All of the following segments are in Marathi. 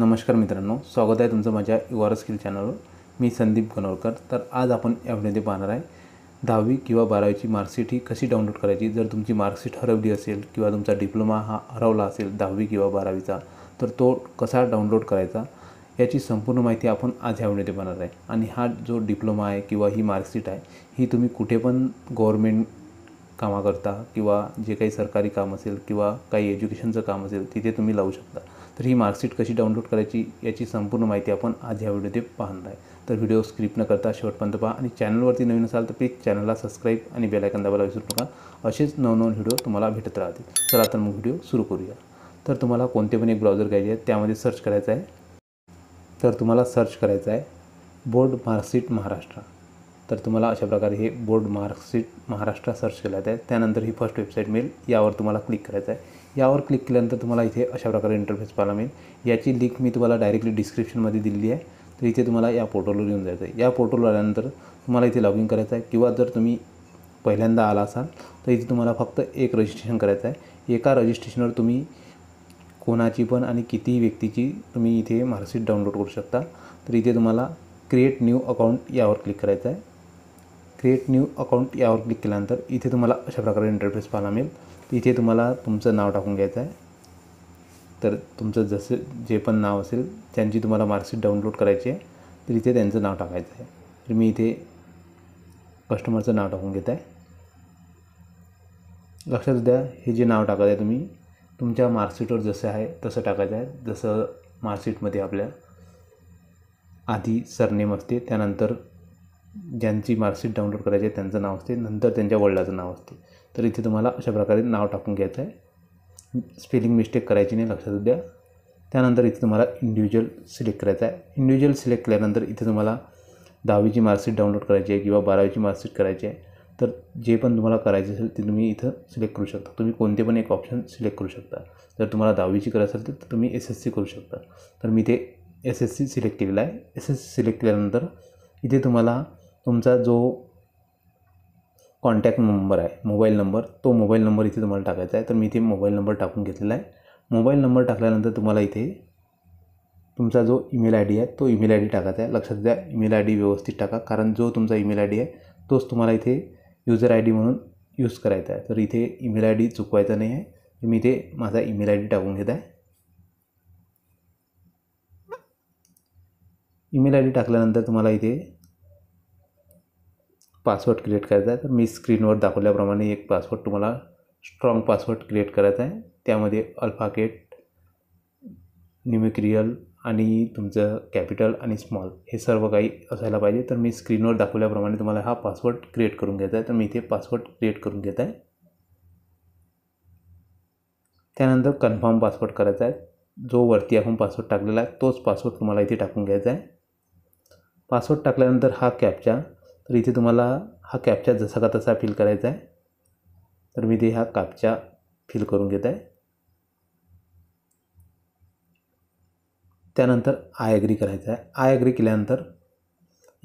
नमस्कार मित्रांनो स्वागत आहे तुमचं माझ्या आर स्किल चॅनलवर मी संदीप गणोरकर तर आज आपण या पाहणार आहे दहावी किंवा बारावीची मार्कशीट ही कशी डाउनलोड करायची जर तुमची मार्कशीट हरवली असेल किंवा तुमचा डिप्लोमा हा हरवला असेल दहावी किंवा बारावीचा तर तो कसा डाउनलोड करायचा याची संपूर्ण माहिती आपण आज ह्या वेळेमध्ये पाहणार आहे आणि हा जो डिप्लोमा आहे किंवा ही मार्कशीट आहे ही तुम्ही कुठे पण गव्हर्मेंट कामाकरता किंवा जे काही सरकारी काम असेल किंवा काही एज्युकेशनचं काम असेल तिथे तुम्ही लावू शकता तर ही मार्कशीट कशी डाउनलोड करायची याची संपूर्ण माहिती आपण आज ह्या व्हिडिओमध्ये पाहणार आहे तर व्हिडिओ स्क्रिप्ट न करता शेवटपर्यंत पहा आणि चॅनलवरती नवीन असाल तर प्लीज चॅनलला सबस्क्राईब आणि बेलायकन दाबायला विसरू नका असेच नवनवीन व्हिडिओ तुम्हाला भेटत राहतील तर आता मग व्हिडिओ सुरू करूया तर तुम्हाला कोणते पण एक ब्राउझर घ्यायचे आहे त्यामध्ये सर्च करायचं आहे तर तुम्हाला सर्च करायचं आहे बोर्ड मार्कशीट महाराष्ट्र तर तुम्हाला अशा प्रकारे हे बोर्ड मार्कशीट महाराष्ट्र सर्च केलं आहे त्यानंतर ही फर्स्ट वेबसाईट मिळेल यावर तुम्हाला क्लिक करायचं आहे यावर क्लिक केल्यानंतर तुम्हाला इथे अशा प्रकारे इंटरफेस पाहायला मिळेल याची लिंक मी तुम्हाला डायरेक्टली डिस्क्रिप्शनमध्ये दिलेली आहे तर इथे तुम्हाला या पोर्टलवर येऊन जायचं आहे या पोर्टलवर आल्यानंतर तुम्हाला इथे लॉग इन करायचं आहे किंवा जर तुम्ही पहिल्यांदा आला असाल तर इथे तुम्हाला फक्त एक रजिस्ट्रेशन करायचं आहे एका रजिस्ट्रेशनवर तुम्ही कोणाची पण आणि कितीही व्यक्तीची तुम्ही इथे मार्कशीट डाउनलोड करू शकता तर इथे तुम्हाला क्रिएट न्यू अकाउंट यावर क्लिक करायचं आहे क्रिएट न्यू अकाउंट यावर क्लिक केल्यानंतर इथे तुम्हाला अशा प्रकारे इंटरफेस पाहायला मिळेल तिथे तुम्हाला तुमचं नाव टाकून घ्यायचं आहे तर तुमचं जसे जे पण नाव असेल त्यांची तुम्हाला मार्कशीट डाउनलोड करायची आहे तर इथे त्यांचं नाव टाकायचं आहे तर मी इथे कस्टमरचं नाव टाकून घेत आहे लक्षात द्या हे जे नाव टाकत आहे तुम्ही तुमच्या मार्कशीटवर जसं आहे तसं टाकायचं आहे जसं मार्कशीटमध्ये आपल्या आधी सरनेम असते त्यानंतर ज्यांची मार्कशीट डाउनलोड करायची आहे त्यांचं नाव असते नंतर त्यांच्या वडिलाचं नाव असते तर इथे तुम्हाला अशा प्रकारे नाव टाकून घ्यायचं आहे स्पेलिंग मिस्टेक करायची नाही लक्षात द्या त्यानंतर इथे तुम्हाला इंडिव्हिज्युअल सिलेक्ट करायचं आहे इंडिव्हिज्युअल सिलेक्ट केल्यानंतर इथे तुम्हाला दहावीची मार्कशीट डाउनलोड करायची आहे किंवा बारावीची मार्कशीट करायची आहे तर जे पण तुम्हाला करायचं असेल ते तुम्ही इथं सिलेक्ट करू शकता तुम्ही कोणते पण एक ऑप्शन सिलेक्ट करू शकता जर तुम्हाला दहावीची करायचं असेल तर तुम्ही एस एस सी करू शकता तर मी ते एस एस सी सिलेक्ट केलेलं आहे एस एस सी सिलेक्ट केल्यानंतर इथे तुम्हाला तुमचा जो कॉन्टॅक्ट नंबर आहे मोबाईल नंबर तो मोबाईल नंबर इथे तुम्हाला टाकायचा आहे तर मी इथे मोबाईल नंबर टाकून घेतलेला आहे मोबाईल नंबर टाकल्यानंतर तुम्हाला इथे तुमचा जो ईमेल आय डी आहे तो ईमेल आय डी टाकायचा आहे लक्षात द्या ईमेल आय डी व्यवस्थित टाका कारण जो तुमचा ईमेल आय डी आहे तोच तुम्हाला इथे युजर आय डी म्हणून यूज करायचा आहे तर इथे ईमेल आय डी चुकवायचा नाही आहे तर मी इथे माझा ईमेल आय डी टाकून घेत आहे ईमेल आय डी टाकल्यानंतर तुम्हाला इथे पासवर्ड क्रिएट करायचा आहे तर मी स्क्रीनवर दाखवल्याप्रमाणे एक पासवर्ड तुम्हाला स्ट्रॉंग पासवर्ड क्रिएट करायचा आहे त्यामध्ये अल्फाकेट न्यूमिक्रियल आणि तुमचं कॅपिटल आणि स्मॉल हे सर्व काही असायला पाहिजे तर मी स्क्रीनवर दाखवल्याप्रमाणे तुम्हाला हा पासवर्ड क्रिएट करून घ्यायचा आहे तर मी इथे पासवर्ड क्रिएट करून घेत आहे त्यानंतर कन्फर्म पासवर्ड करायचा आहे जो वरती आपण पासवर्ड टाकलेला आहे तोच पासवर्ड तुम्हाला इथे टाकून घ्यायचा आहे पासवर्ड टाकल्यानंतर हा कॅपचा तर इथे तुम्हाला हा कॅपचा जसा का तसा फिल करायचा आहे तर मी ते हा कापचा फिल करून घेत आहे त्यानंतर आय ॲग्री करायचा आहे आय अग्री केल्यानंतर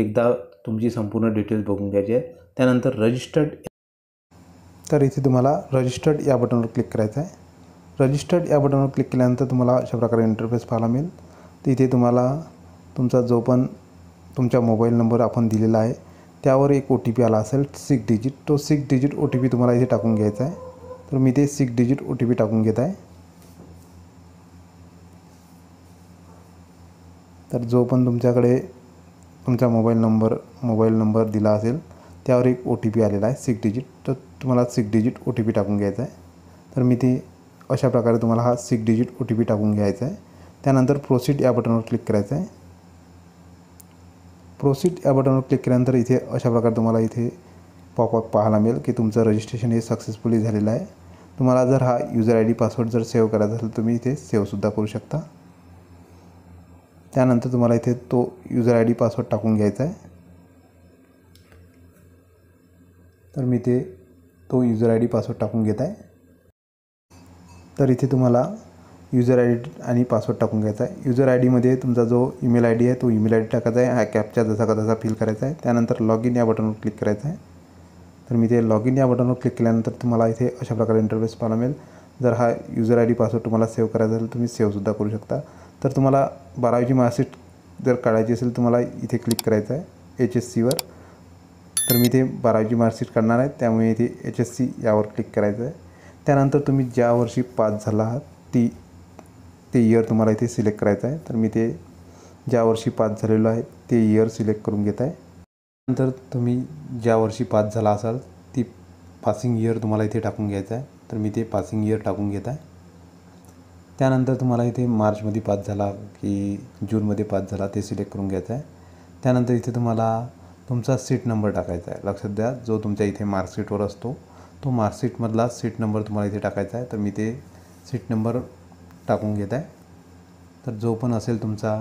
एकदा तुमची संपूर्ण डिटेल्स बघून घ्यायची आहे त्यानंतर रजिस्टर्ड तर इथे तुम्हाला रजिस्टर्ड या बटनवर क्लिक करायचं आहे रजिस्टर्ड या बटनवर क्लिक केल्यानंतर तुम्हाला अशा प्रकारे इंटरफेस पाहायला मिळेल तर इथे तुम्हाला तुमचा जो पण तुमचा मोबाईल नंबर आपण दिलेला आहे त्यावर एक ओ टी पी आला असेल सिक्स डिजिट तो six digit O T P तुम्हाला इथे टाकून घ्यायचा आहे तर मी ते six digit O T P टाकून घेत आहे तर जो पण तुमच्याकडे तुमचा मोबाईल नंबर मोबाईल नंबर दिला असेल त्यावर एक ओ टी पी आलेला आहे सिक्स डिजिट तर तुम्हाला six digit O T P टाकून घ्यायचा आहे तर मी ते अशा प्रकारे तुम्हाला हा six digit O T P टाकून घ्यायचा आहे त्यानंतर प्रोसीड या बटनवर क्लिक करायचं आहे प्रोसीड या बटनवर क्लिक केल्यानंतर इथे अशा प्रकारे तुम्हाला इथे पॉपअप पाहायला मिळेल की तुमचं रजिस्ट्रेशन हे सक्सेसफुली झालेलं आहे तुम्हाला जर हा युजर आय डी पासवर्ड जर सेव्ह करायचा असेल तुम्ही इथे सेव्हसुद्धा करू शकता त्यानंतर तुम्हाला इथे तो युजर आय डी पासवर्ड टाकून घ्यायचा आहे तर मी इथे तो युजर आय डी पासवर्ड टाकून घेत आहे तर इथे तुम्हाला युजर आय डी आणि पासवर्ड टाकून घ्यायचा आहे युजर आय डीमध्ये तुमचा जो ईमेल आय डी आहे तो ईमेल आय डी टाकायचा आहे हा कॅपचा जसा का तसा फिल करायचा आहे त्यानंतर लॉग इन या बटनवर क्लिक करायचं आहे तर मी ते लॉग इन या बटनवर क्लिक केल्यानंतर तुम्हाला इथे अशा प्रकारे इंटरव्ह्यूस पाहायला मिळेल जर हा युजर आय डी पासवर्ड तुम्हाला सेव्ह करायचा असेल तुम्ही सेवसुद्धा करू शकता तर तुम्हाला बारावीची मार्कशीट जर काढायची असेल तुम्हाला इथे क्लिक करायचं आहे एच एस सीवर तर मी ते बारावीची मार्कशीट काढणार आहे त्यामुळे इथे एच एस सी यावर क्लिक करायचं आहे त्यानंतर तुम्ही ज्या वर्षी पास झाला आहात ती ते इयर तुम्हाला इथे सिलेक्ट करायचं आहे तर मी ते ज्या वर्षी पास झालेलो आहे ते इयर सिलेक्ट करून घेत आहे त्यानंतर तुम्ही ज्या वर्षी पास झाला असाल ती पासिंग इयर तुम्हाला इथे टाकून घ्यायचं आहे तर मी ते पासिंग इयर टाकून घेत आहे त्यानंतर तुम्हाला इथे मार्चमध्ये पास झाला की जूनमध्ये पास झाला ते सिलेक्ट करून घ्यायचं आहे त्यानंतर इथे तुम्हाला तुमचा सीट नंबर टाकायचा आहे लक्षात द्या जो तुमच्या इथे मार्कशीटवर असतो तो मार्कशीटमधला सीट नंबर तुम्हाला इथे टाकायचा आहे तर मी ते सीट नंबर टाकून घेत आहे तर जो पण असेल तुमचा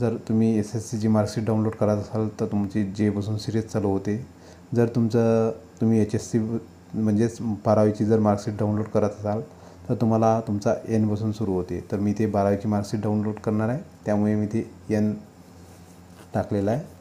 जर तुम्ही एस एस सीची मार्कशीट डाउनलोड करत असाल तर तुमची जे बसून सिरीज चालू होते जर तुमचं तुम्ही एच एस सी म्हणजेच बारावीची जर मार्कशीट डाउनलोड करत असाल तर तुम्हाला तुमचा एन बसून सुरू होते तर मी ते बारावीची मार्कशीट डाउनलोड करणार आहे त्यामुळे मी ते एन टाकलेलं आहे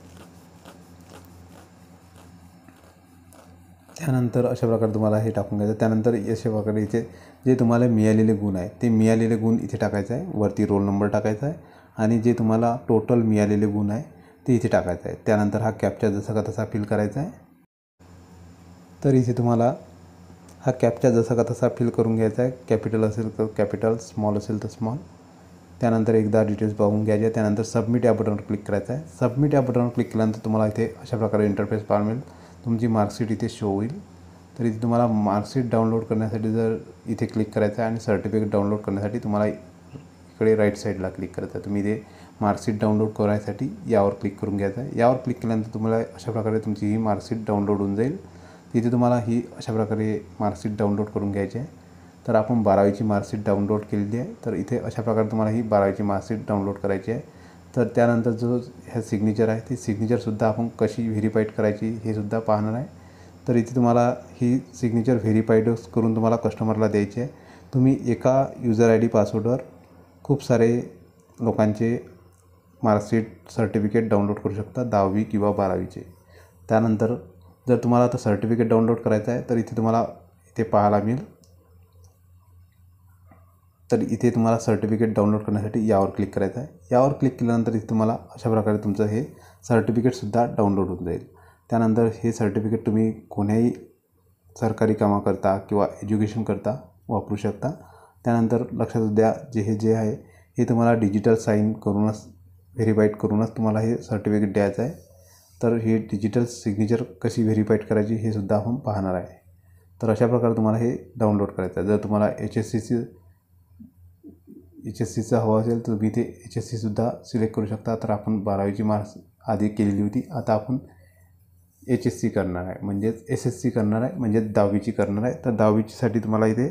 त्यानंतर अशा प्रकारे तुम्हाला हे टाकून घ्यायचं त्यानंतर अशा प्रकारे इथे जे तुम्हाला मिळालेले गुण आहे ते मिळालेले गुण इथे टाकायचं आहे वरती रोल नंबर टाकायचा आहे आणि जे तुम्हाला टोटल मिळालेले गुण आहे ते इथे टाकायचं आहे त्यानंतर हा कॅपचा जसा का तसा फिल करायचा आहे तर इथे तुम्हाला हा कॅपचा जसा का तसा फिल करून घ्यायचा आहे कॅपिटल असेल तर कॅपिटल स्मॉल असेल तर स्मॉल त्यानंतर एकदा डिटेल्स बघून घ्यायचे त्यानंतर सबमिट या बटनवर क्लिक करायचं आहे सबमिट या बटनवर क्लिक केल्यानंतर तुम्हाला इथे अशा प्रकारे इंटरफेस पार मिळेल तुमची मार्कशीट इथे शो होईल तर इथे तुम्हाला मार्कशीट डाउनलोड करण्यासाठी जर इथे क्लिक करायचं आहे आणि सर्टिफिकेट डाउनलोड करण्यासाठी तुम्हाला इकडे राईट साईडला क्लिक करायचं आहे तुम्ही इथे मार्कशीट डाउनलोड करायसाठी यावर क्लिक करून घ्यायचं आहे यावर क्लिक केल्यानंतर तुम्हाला अशा प्रकारे तुमची ही मार्कशीट डाउनलोड होऊन जाईल तिथे तुम्हाला ही अशा प्रकारे मार्कशीट डाउनलोड करून घ्यायची आहे तर आपण बारावीची मार्कशीट डाउनलोड केलेली आहे तर इथे अशा प्रकारे तुम्हाला ही बारावीची मार्कशीट डाउनलोड करायची आहे तर त्यानंतर जो ह्या सिग्नेचर आहे ती सिग्नेचरसुद्धा आपण कशी व्हेरीफाईड करायची हे सुद्धा पाहणार आहे तर इथे तुम्हाला ही सिग्नेचर व्हेरीफाईड करून तुम्हाला कस्टमरला द्यायची आहे तुम्ही एका युजर आय डी पासवर्डवर खूप सारे लोकांचे मार्कशीट सर्टिफिकेट डाउनलोड करू शकता दहावी किंवा बारावीचे त्यानंतर जर तुम्हाला आता सर्टिफिकेट डाउनलोड करायचं आहे तर इथे तुम्हाला इथे पाहायला मिळेल तर इथे तुम्हाला सर्टिफिकेट डाउनलोड करण्यासाठी यावर क्लिक करायचं आहे यावर क्लिक केल्यानंतर इथे तुम्हाला अशा प्रकारे तुमचं हे सर्टिफिकेटसुद्धा डाउनलोड होऊन जाईल त्यानंतर हे सर्टिफिकेट तुम्ही कोण्याही सरकारी कामाकरता किंवा एज्युकेशन करता वापरू शकता त्यानंतर लक्षात द्या जे हे जे आहे हे तुम्हाला डिजिटल साईन करूनच व्हेरीफाईड करूनच तुम्हाला हे सर्टिफिकेट द्यायचं आहे तर हे डिजिटल सिग्नेचर कशी व्हेरीफाईड करायची हे सुद्धा आपण पाहणार आहे तर अशा प्रकारे तुम्हाला हे डाउनलोड करायचं आहे जर तुम्हाला एच एस सीची एच एस सीचं हवं असेल तर तुम्ही ते एच एस सीसुद्धा सिलेक्ट करू शकता तर आपण बारावीची मार्क्स आधी केलेली होती आता आपण एच एस सी करणार आहे म्हणजेच एस एस सी करणार आहे म्हणजेच दहावीची करणार आहे तर दहावीचीसाठी तुम्हाला इथे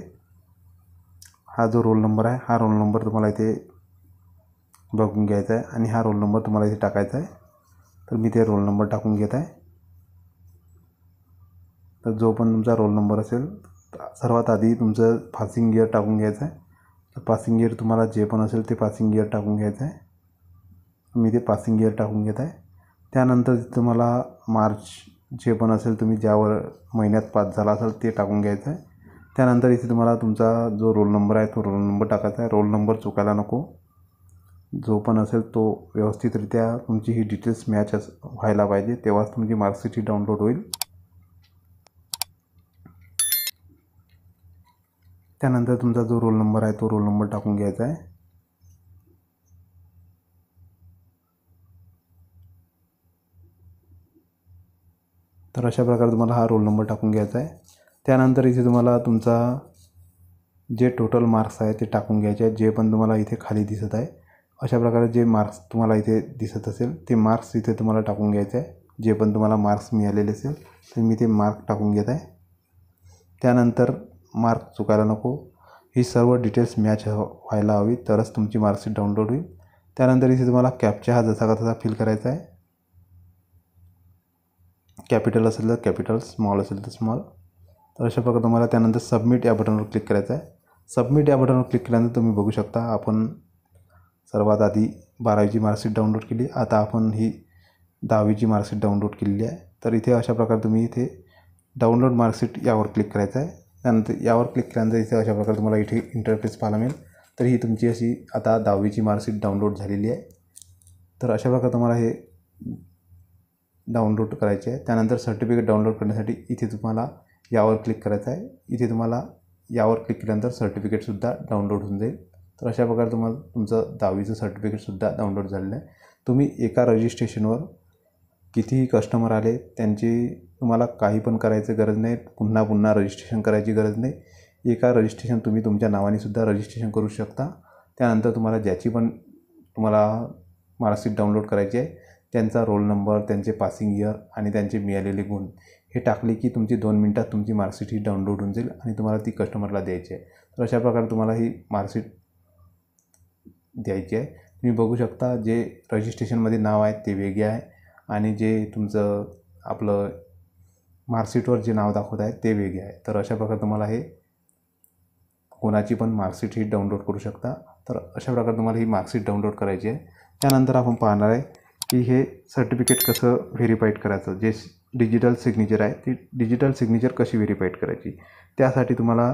हा जो रोल नंबर आहे हा रोल नंबर तुम्हाला इथे बघून घ्यायचा आहे आणि हा रोल नंबर तुम्हाला इथे टाकायचा आहे तर मी ते रोल नंबर टाकून घेत आहे तर जो पण तुमचा रोल नंबर असेल सर्वात आधी तुमचं पासिंग गियर टाकून घ्यायचा आहे तर पासिंग गियर तुम्हाला जे पण असेल ते पासिंग गियर टाकून घ्यायचं आहे मी ते पासिंग गियर टाकून घेत आहे त्यानंतर तुम्हाला मार्च जे पण असेल तुम्ही ज्यावर महिन्यात पास झाला असाल ते टाकून घ्यायचं आहे त्यानंतर इथे तुम्हाला तुमचा जो रोल नंबर आहे तो रोल नंबर टाकायचा आहे रोल नंबर चुकायला नको जो पण असेल तो व्यवस्थितरित्या तुमची ही डिटेल्स मॅच अस व्हायला पाहिजे तेव्हाच तुमची मार्कशीट डाउनलोड होईल त्यानंतर तुमचा जो रोल नंबर आहे तो रोल नंबर टाकून घ्यायचा आहे तर अशा प्रकारे तुम्हाला हा रोल नंबर टाकून घ्यायचा आहे त्यानंतर इथे तुम्हाला तुमचा जे टोटल मार्क्स आहे ते टाकून घ्यायचे आहेत जे पण तुम्हाला इथे खाली दिसत आहे अशा प्रकारे जे मार्क्स तुम्हाला इथे दिसत असेल ते मार्क्स इथे तुम्हाला टाकून घ्यायचे आहे जे पण तुम्हाला मार्क्स मिळालेले असेल तर मी ते मार्क टाकून घेत आहे त्यानंतर मार्क चुकायला नको ही सर्व डिटेल्स मॅच व्हायला हवी तरच तुमची मार्कशीट डाउनलोड होईल त्यानंतर इथे तुम्हाला कॅपचा हा जसा का तसा फिल करायचा आहे कॅपिटल असेल तर कॅपिटल स्मॉल असेल तर स्मॉल तर अशा प्रकारे तुम्हाला त्यानंतर सबमिट या बटनवर क्लिक करायचं आहे सबमिट या बटनवर क्लिक केल्यानंतर तुम्ही बघू शकता आपण सर्वात आधी बारावीची मार्कशीट डाउनलोड केली आता आपण ही दहावीची मार्कशीट डाउनलोड केलेली आहे तर इथे अशा प्रकारे तुम्ही इथे डाउनलोड मार्कशीट यावर क्लिक करायचं आहे त्यानंतर यावर क्लिक केल्यानंतर इथे अशा प्रकारे तुम्हाला इथे इंटरफेस पाहायला मिळेल तर ही तुमची अशी आता दहावीची मार्कशीट डाउनलोड झालेली आहे तर अशा प्रकारे तुम्हाला हे डाउनलोड करायचे आहे त्यानंतर सर्टिफिकेट डाउनलोड करण्यासाठी इथे तुम्हाला यावर क्लिक करायचं आहे इथे तुम्हाला यावर क्लिक केल्यानंतर सर्टिफिकेटसुद्धा डाउनलोड होऊन जाईल तर अशा प्रकारे तुम्हाला तुमचं दहावीचं सर्टिफिकेटसुद्धा डाउनलोड झालेलं आहे तुम्ही एका रजिस्ट्रेशनवर कितीही कस्टमर आले त्यांची तुम्हाला काही पण करायचं गरज नाही पुन्हा पुन्हा रजिस्ट्रेशन करायची गरज नाही एका रजिस्ट्रेशन तुम्ही तुमच्या नावानेसुद्धा रजिस्ट्रेशन करू शकता त्यानंतर तुम्हाला ज्याची पण तुम्हाला मार्कशीट डाउनलोड करायची आहे त्यांचा रोल नंबर त्यांचे पासिंग इयर आणि त्यांचे मिळालेले गुण हे टाकले की तुमची दोन मिनटात तुमची मार्कशीट ही डाउनलोड होऊन जाईल आणि तुम्हाला ती कस्टमरला द्यायची आहे तर अशा प्रकारे तुम्हाला ही मार्कशीट द्यायची आहे तुम्ही बघू शकता जे रजिस्ट्रेशनमध्ये नाव आहे ते वेगळे आहे आणि जे तुमचं आपलं मार्कशीटवर जे नाव दाखवत आहे ते वेगळे आहे तर अशा प्रकारे तुम्हाला हे कोणाची पण मार्कशीट ही डाउनलोड करू शकता तर अशा प्रकारे तुम्हाला ही मार्कशीट डाउनलोड करायची आहे त्यानंतर आपण पाहणार आहे की हे सर्टिफिकेट कसं व्हेरीफाईड करायचं जे डिजिटल सिग्नेचर आहे ती डिजिटल सिग्नेचर कशी व्हेरीफाईड करायची त्यासाठी तुम्हाला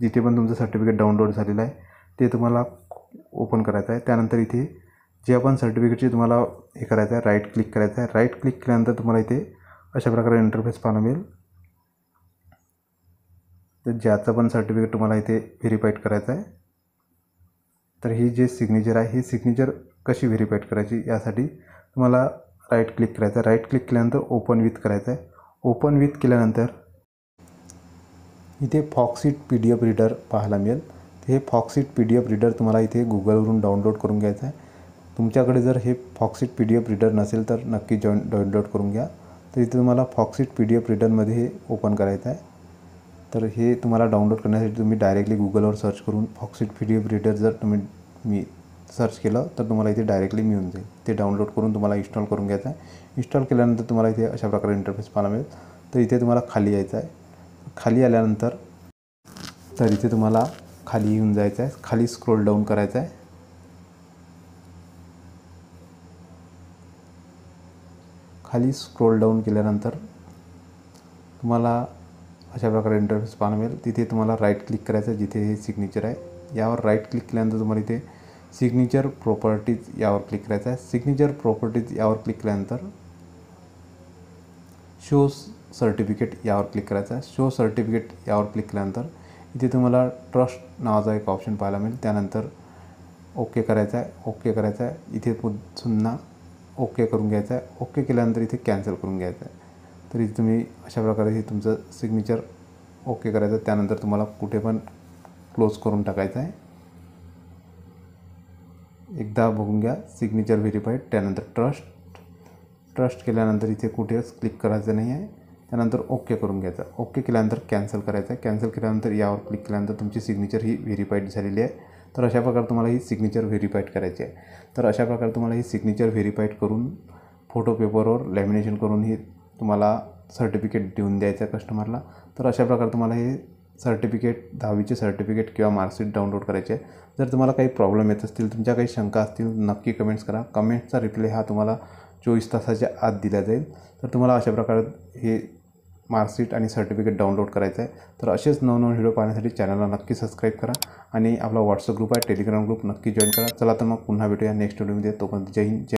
जिथे पण तुमचं सर्टिफिकेट डाउनलोड झालेलं आहे ते तुम्हाला ओपन करायचं आहे त्यानंतर इथे जे आपण सर्टिफिकेटचे तुम्हाला हे करायचं आहे राईट क्लिक करायचं आहे राईट क्लिक केल्यानंतर तुम्हाला इथे अशा प्रकारे इंटरफेस पाहायला मिळेल तर ज्याचं पण सर्टिफिकेट तुम्हाला इथे व्हेरीफाईड करायचं आहे तर ही जे सिग्नेचर आहे हे सिग्नेचर कशी व्हेरीफाईड करायची यासाठी तुम्हाला राईट क्लिक करायचं आहे राईट क्लिक केल्यानंतर ओपन विथ करायचं आहे ओपन विथ केल्यानंतर इथे Foxit P D F reader पाहायला मिळेल हे Foxit P D F reader तुम्हाला इथे गुगलवरून डाउनलोड करून घ्यायचं आहे तुमच्याकडे जर हे Foxit P D F reader नसेल तर नक्की जॉईन डाउनलोड करून घ्या तर इथे तुम्हाला फॉक्सिट पी डी एफ रीडरमध्ये हे ओपन करायचं आहे तर हे तुम्हाला डाउनलोड करण्यासाठी तुम्ही डायरेक्टली गुगलवर सर्च करून Foxit P D F reader जर तुम्ही मी सर्च केलं तर तुम्हाला इथे डायरेक्टली मिळून जाईल ते डाउनलोड करून तुम्हाला इन्स्टॉल करून घ्यायचं आहे इन्स्टॉल केल्यानंतर तुम्हाला इथे अशा प्रकारे इंटरफेस पाहायला मिळेल तर इथे तुम्हाला खाली यायचं आहे खाली आल्यानंतर तर इथे तुम्हाला खाली येऊन जायचं आहे खाली स्क्रोल डाऊन करायचं आहे खाली स्क्रोल डाऊन केल्यानंतर तुम्हाला अशा प्रकारे इंटरफेस पाहायला मिळेल तिथे तुम्हाला राईट क्लिक करायचं आहे जिथे हे सिग्नेचर आहे यावर राईट क्लिक केल्यानंतर तुम्हाला इथे सिग्नेचर प्रॉपर्टीज यावर क्लिक करायचं आहे सिग्नेचर प्रॉपर्टीज यावर क्लिक केल्यानंतर शो सर्टिफिकेट यावर क्लिक करायचं आहे शो सर्टिफिकेट यावर क्लिक केल्यानंतर इथे तुम्हाला ट्रस्ट नावाचा एक ऑप्शन पाहायला मिळेल त्यानंतर ओके करायचं आहे ओके करायचं आहे इथे पुन्हा ओके करून घ्यायचं आहे ओके केल्यानंतर इथे कॅन्सल करून घ्यायचं आहे तर इथे तुम्ही अशा प्रकारे हे तुमचं सिग्नेचर ओके करायचं त्यानंतर तुम्हाला कुठे पण क्लोज करून टाकायचं आहे एकदा बघून घ्या सिग्नेचर व्हेरीफाईड त्यानंतर ट्रस्ट ट्रस्ट केल्यानंतर इथे कुठेच क्लिक करायचं नाही आहे त्यानंतर ओके करून घ्यायचं ओके केल्यानंतर कॅन्सल करायचं आहे कॅन्सल केल्यानंतर यावर क्लिक केल्यानंतर तुमची सिग्नेचर ही व्हेरीफाईड झालेली आहे तर अशा प्रकारे तुम्हाला ही सिग्नेचर व्हेरीफाईड करायची आहे तर अशा प्रकारे तुम्हाला ही सिग्नेचर व्हेरीफाईड करून फोटो पेपरवर लॅमिनेशन करून ही तुम्हाला सर्टिफिकेट देऊन द्यायचं आहे कस्टमरला तर अशा प्रकारे तुम्हाला हे सर्टिफिकेट दहावीचे सर्टिफिकेट किंवा मार्कशीट डाउनलोड करायचे आहे जर तुम्हाला काही प्रॉब्लेम येत असतील तुमच्या काही शंका असतील नक्की कमेंट्स करा कमेंट्सचा रिप्लाय हा तुम्हाला चोवीस तासाच्या आत दिला जाईल तर तुम्हाला अशा प्रकारे हे मार्कशीट आणि सर्टिफिकेट डाउनलोड करायचं आहे तर असेच नवनवीन व्हिडिओ पाहण्यासाठी चॅनलला नक्की सबस्क्राईब करा आणि आपला व्हॉट्सअप ग्रुप आहे टेलिग्राम ग्रुप नक्की जॉईन करा चला तर मग पुन्हा भेटूया नेक्स्ट व्हिडिओमध्ये तोपर्यंत जय हिंद जय